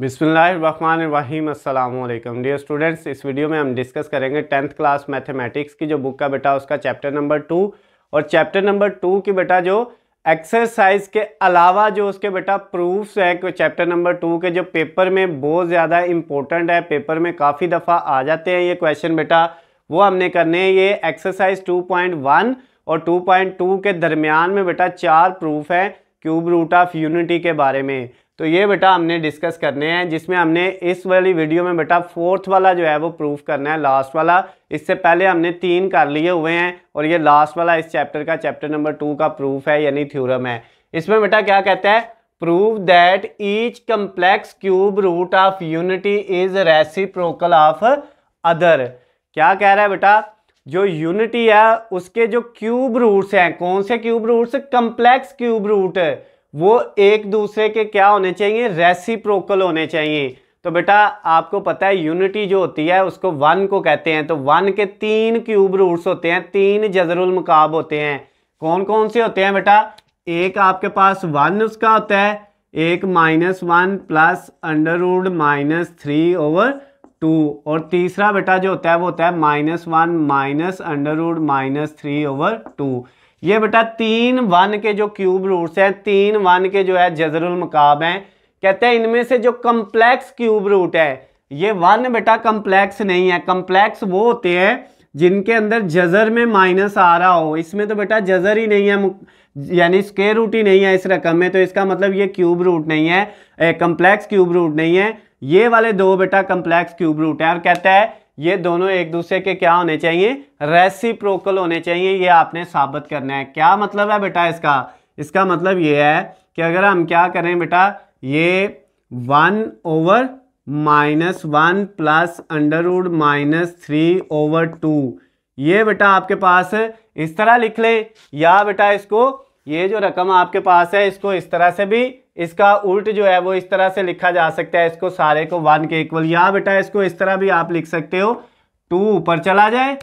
बिसमीम अल्लाम dear students इस वीडियो में हम डिस्कस करेंगे टेंथ क्लास मैथमेटिक्स की जो बुक का बेटा उसका चैप्टर नंबर टू और चैप्टर नंबर टू की बेटा जो एक्सरसाइज के अलावा जो उसके बेटा प्रूफ्स है चैप्टर नंबर टू के जो पेपर में बहुत ज़्यादा इम्पोर्टेंट है पेपर में काफ़ी दफ़ा आ जाते हैं ये क्वेश्चन बेटा वो हमने करने हैं ये एक्सरसाइज 2.1 और 2.2 के दरमियान में बेटा चार प्रूफ हैं क्यूब रूट ऑफ यूनिटी के बारे में तो ये बेटा हमने डिस्कस करने हैं जिसमें हमने इस वाली वीडियो में बेटा फोर्थ वाला जो है वो प्रूफ करना है लास्ट वाला इससे पहले हमने तीन कर लिए हुए हैं और ये लास्ट वाला इस चैप्टर का चैप्टर नंबर टू का प्रूफ है यानी थ्योरम है इसमें बेटा क्या कहता है prove that each complex cube root of unity is reciprocal of other क्या कह रहा है बेटा जो यूनिटी है उसके जो क्यूब रूट्स हैं कौन से cube roots complex cube root वो एक दूसरे के क्या होने चाहिए रेसिप्रोकल होने चाहिए तो बेटा आपको पता है यूनिटी जो होती है उसको वन को कहते हैं तो वन के तीन क्यूब रूट्स होते हैं तीन जजरुल मकाब होते हैं कौन कौन से होते हैं बेटा एक आपके पास वन उसका होता है एक minus one plus under root minus three over two और तीसरा बेटा जो होता है वो होता है minus one minus under root minus three over two ये बेटा तीन वन के जो क्यूब रूट्स हैं तीन वन के जो है जजरुल मकाब हैं कहते हैं इनमें से जो कम्प्लेक्स क्यूब रूट है ये वन बेटा कम्प्लेक्स नहीं है कम्प्लेक्स वो होते हैं जिनके अंदर जजर में माइनस आ रहा हो इसमें तो बेटा जजर ही नहीं है यानी स्केयर रूट ही नहीं है इस रकम में तो इसका मतलब ये क्यूब रूट नहीं है कम्प्लेक्स क्यूब रूट नहीं है ये वाले दो बेटा कम्प्लेक्स क्यूब रूट है और कहता है ये दोनों एक दूसरे के क्या होने चाहिए रेसिप्रोकल होने चाहिए ये आपने साबित करना है क्या मतलब है बेटा इसका इसका मतलब ये है कि अगर हम क्या करें बेटा ये one over minus one plus under root minus three over two ये बेटा आपके पास इस तरह लिख लें या बेटा इसको ये जो रकम आपके पास है इसको इस तरह से भी इसका उल्ट जो है वो इस तरह से लिखा जा सकता है इसको सारे को वन के इक्वल यहाँ बेटा इसको इस तरह भी आप लिख सकते हो टू ऊपर चला जाए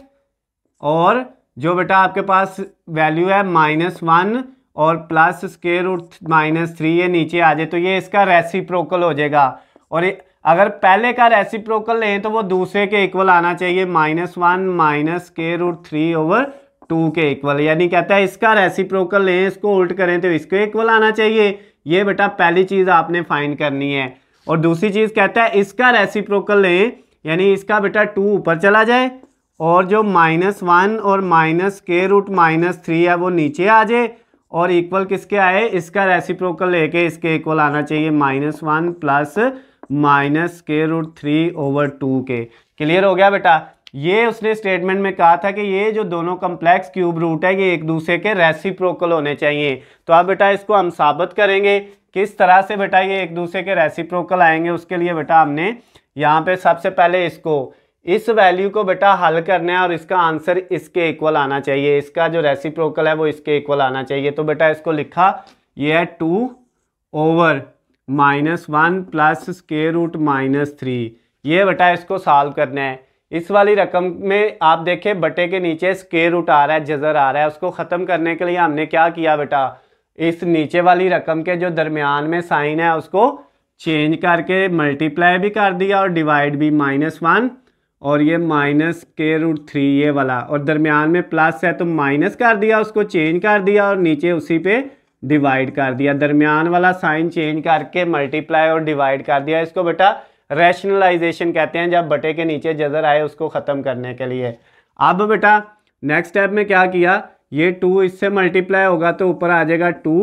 और जो बेटा आपके पास वैल्यू है माइनस वन और plus square root minus three ये नीचे आ जाए तो ये इसका रेसिप्रोकल हो जाएगा और ये अगर पहले का रेसिप्रोकल लें तो वो दूसरे के इक्वल आना चाहिए minus one minus square root three over two के इक्वल यानी कहता है इसका रेसिप्रोकल लें इसको उल्ट करें तो इसको इक्वल आना चाहिए ये बेटा पहली चीज़ आपने फाइन करनी है और दूसरी चीज़ कहता है इसका रेसिप्रोकल लें यानी इसका बेटा टू ऊपर चला जाए और जो माइनस वन और माइनस के रूट माइनस थ्री है वो नीचे आ जाए और इक्वल किसके आए इसका रेसिप्रोकल लेके इसके इक्वल आना चाहिए माइनस वन प्लस माइनस के रूट थ्री ओवर टू के क्लियर हो गया बेटा ये उसने स्टेटमेंट में कहा था कि ये जो दोनों कम्प्लेक्स क्यूब रूट है ये एक दूसरे के रेसिप्रोकल होने चाहिए तो अब बेटा इसको हम साबित करेंगे किस तरह से बेटा ये एक दूसरे के रेसिप्रोकल आएंगे उसके लिए बेटा हमने यहाँ पे सबसे पहले इसको इस वैल्यू को बेटा हल करना है और इसका आंसर इसके इक्वल आना चाहिए इसका जो रेसिप्रोकल है वो इसके इक्वल आना चाहिए तो बेटा इसको लिखा ये है two over minus one plus square root minus three ये बेटा इसको सॉल्व करना है इस वाली रकम में आप देखें बटे के नीचे स्केयर रूट आ रहा है जजर आ रहा है उसको ख़त्म करने के लिए हमने क्या किया बेटा इस नीचे वाली रकम के जो दरमियान में साइन है उसको चेंज करके मल्टीप्लाई भी कर दिया और डिवाइड भी माइनस वन और ये माइनस के रूट थ्री ये वाला और दरमियान में प्लस है तो माइनस कर दिया उसको चेंज कर दिया और नीचे उसी पे डिवाइड कर दिया दरमियान वाला साइन चेंज करके मल्टीप्लाई और डिवाइड कर दिया इसको बेटा रैशनलाइजेशन कहते हैं जब बटे के नीचे जजर आए उसको ख़त्म करने के लिए अब बेटा नेक्स्ट स्टेप में क्या किया ये टू इससे मल्टीप्लाई होगा तो ऊपर आ जाएगा टू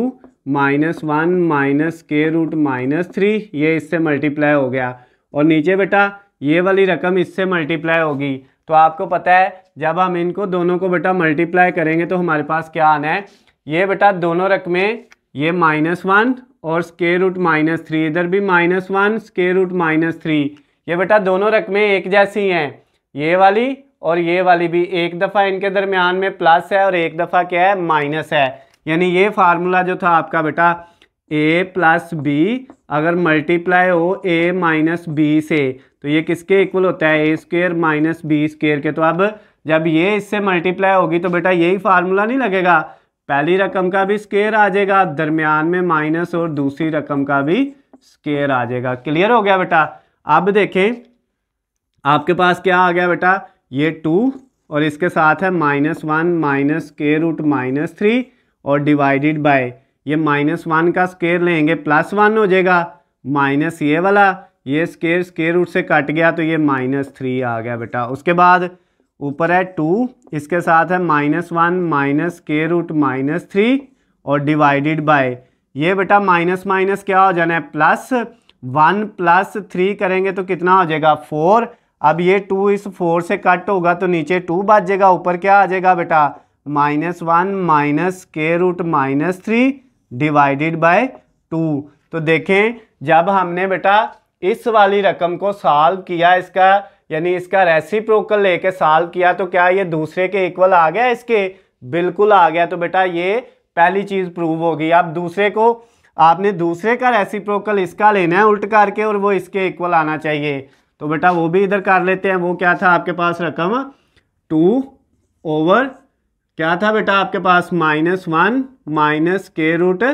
माइनस वन माइनस के रूट माइनस थ्री ये इससे मल्टीप्लाई हो गया और नीचे बेटा ये वाली रकम इससे मल्टीप्लाई होगी तो आपको पता है जब हम इनको दोनों को बेटा मल्टीप्लाई करेंगे तो हमारे पास क्या आना है ये बेटा दोनों रकमें ये माइनस वन और स्केयर रूट माइनस थ्री इधर भी minus one square root minus three ये बेटा दोनों रकमें एक जैसी हैं ये वाली और ये वाली भी एक दफ़ा इनके दरमियान में प्लस है और एक दफ़ा क्या है माइनस है यानी ये फार्मूला जो था आपका बेटा ए प्लस बी अगर मल्टीप्लाई हो ए माइनस बी से तो ये किसके इक्वल होता है A square minus B square के तो अब जब ये इससे मल्टीप्लाई होगी तो बेटा यही फार्मूला नहीं लगेगा पहली रकम का भी स्केयर आ जाएगा दरमियान में माइनस और दूसरी रकम का भी स्केयर आ जाएगा क्लियर हो गया बेटा अब देखें आपके पास क्या आ गया बेटा ये टू और इसके साथ है माइनस वन माइनस के रूट माइनस थ्री और डिवाइडेड बाय ये माइनस वन का स्केयर लेंगे प्लस वन हो जाएगा माइनस ये वाला ये स्केयर स्केयर रूट से कट गया तो ये माइनस थ्री आ गया बेटा उसके बाद ऊपर है टू इसके साथ है माइनस वन माइनस के रूट माइनस थ्री और डिवाइडेड बाय ये बेटा माइनस माइनस क्या हो जाना है प्लस वन प्लस थ्री करेंगे तो कितना हो जाएगा फोर अब ये टू इस फोर से कट होगा तो नीचे टू बच जाएगा ऊपर क्या आ जाएगा बेटा माइनस वन माइनस के root minus three divided by two तो देखें जब हमने बेटा इस वाली रकम को सॉल्व किया इसका यानी इसका रेसिप्रोकल लेके साल्व किया तो क्या ये दूसरे के इक्वल आ गया इसके बिल्कुल आ गया तो बेटा ये पहली चीज़ प्रूव होगी आप दूसरे को आपने दूसरे का रेसिप्रोकल इसका लेना है उल्ट करके और वो इसके इक्वल आना चाहिए तो बेटा वो भी इधर कर लेते हैं वो क्या था आपके पास रकम टू ओवर क्या था बेटा आपके पास माइनस वन माइनस के रूट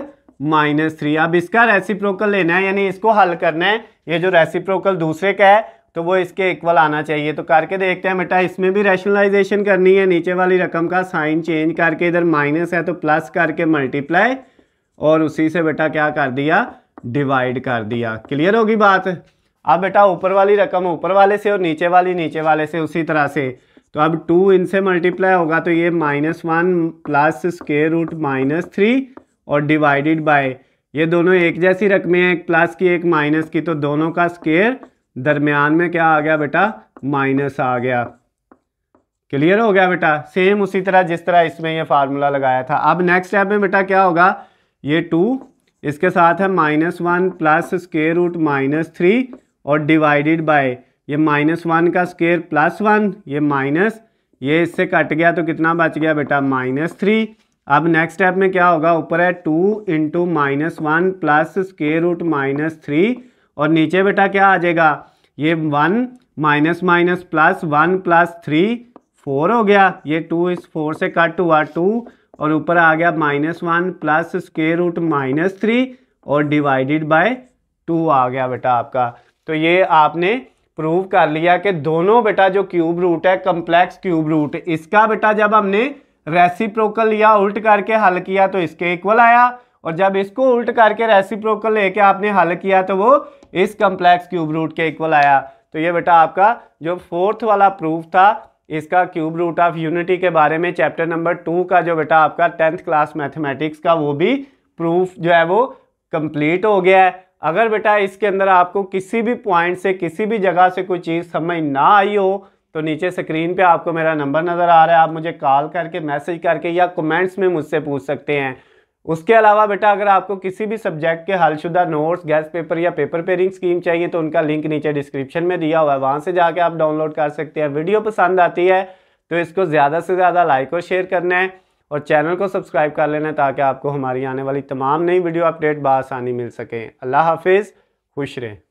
माइनस थ्री अब इसका रेसिप्रोकल लेना है यानी इसको हल करना है ये जो रेसिप्रोकल दूसरे का है तो वो इसके इक्वल आना चाहिए तो करके देखते हैं बेटा इसमें भी रैशनलाइजेशन करनी है नीचे वाली रकम का साइन चेंज करके इधर माइनस है तो प्लस करके मल्टीप्लाई और उसी से बेटा क्या कर दिया डिवाइड कर दिया क्लियर होगी बात अब बेटा ऊपर वाली रकम ऊपर वाले से और नीचे वाली नीचे वाले से उसी तरह से तो अब टू इनसे मल्टीप्लाई होगा तो ये minus one plus square root minus three और डिवाइडेड बाय ये दोनों एक जैसी रकमें हैं एक प्लस की एक माइनस की तो दोनों का स्केयर दरमियान में क्या आ गया बेटा माइनस आ गया क्लियर हो गया बेटा सेम उसी तरह जिस तरह इसमें ये फार्मूला लगाया था अब नेक्स्ट स्टेप में बेटा क्या होगा ये टू इसके साथ है minus one plus square root minus three और डिवाइडेड बाय ये माइनस वन का स्केयर प्लस वन ये माइनस ये इससे कट गया तो कितना बच गया बेटा माइनस थ्री अब नेक्स्ट स्टेप में क्या होगा ऊपर है two into minus one plus square root minus three और नीचे बेटा क्या आ जाएगा ये one minus minus plus one plus three four हो गया ये टू इस फोर से कट हुआ टू और ऊपर आ गया minus one plus square root minus three और डिवाइडेड बाय टू आ गया बेटा आपका तो ये आपने प्रूव कर लिया कि दोनों बेटा जो क्यूब रूट है कम्प्लेक्स क्यूब रूट इसका बेटा जब हमने रेसिप्रोकल या उल्ट करके हल किया तो इसके इक्वल आया और जब इसको उल्ट करके रेसिप्रोकल लेके आपने हल किया तो वो इस कम्प्लेक्स क्यूब रूट के इक्वल आया तो ये बेटा आपका जो फोर्थ वाला प्रूफ था इसका क्यूब रूट ऑफ यूनिटी के बारे में चैप्टर नंबर टू का जो बेटा आपका टेंथ क्लास मैथमेटिक्स का वो भी प्रूफ जो है वो कंप्लीट हो गया है अगर बेटा इसके अंदर आपको किसी भी पॉइंट से किसी भी जगह से कोई चीज़ समझ ना आई हो तो नीचे स्क्रीन पे आपको मेरा नंबर नज़र आ रहा है आप मुझे कॉल करके मैसेज करके या कमेंट्स में मुझसे पूछ सकते हैं उसके अलावा बेटा अगर आपको किसी भी सब्जेक्ट के हलशुदा नोट्स गैस पेपर या पेपर पेयरिंग स्कीम चाहिए तो उनका लिंक नीचे डिस्क्रिप्शन में दिया हुआ है वहाँ से जाके आप डाउनलोड कर सकते हैं वीडियो पसंद आती है तो इसको ज़्यादा से ज़्यादा लाइक और शेयर करना है और चैनल को सब्सक्राइब कर लेना ताकि आपको हमारी आने वाली तमाम नई वीडियो अपडेट बसानी मिल सकें अल्लाह हाफिज़ खुश रहें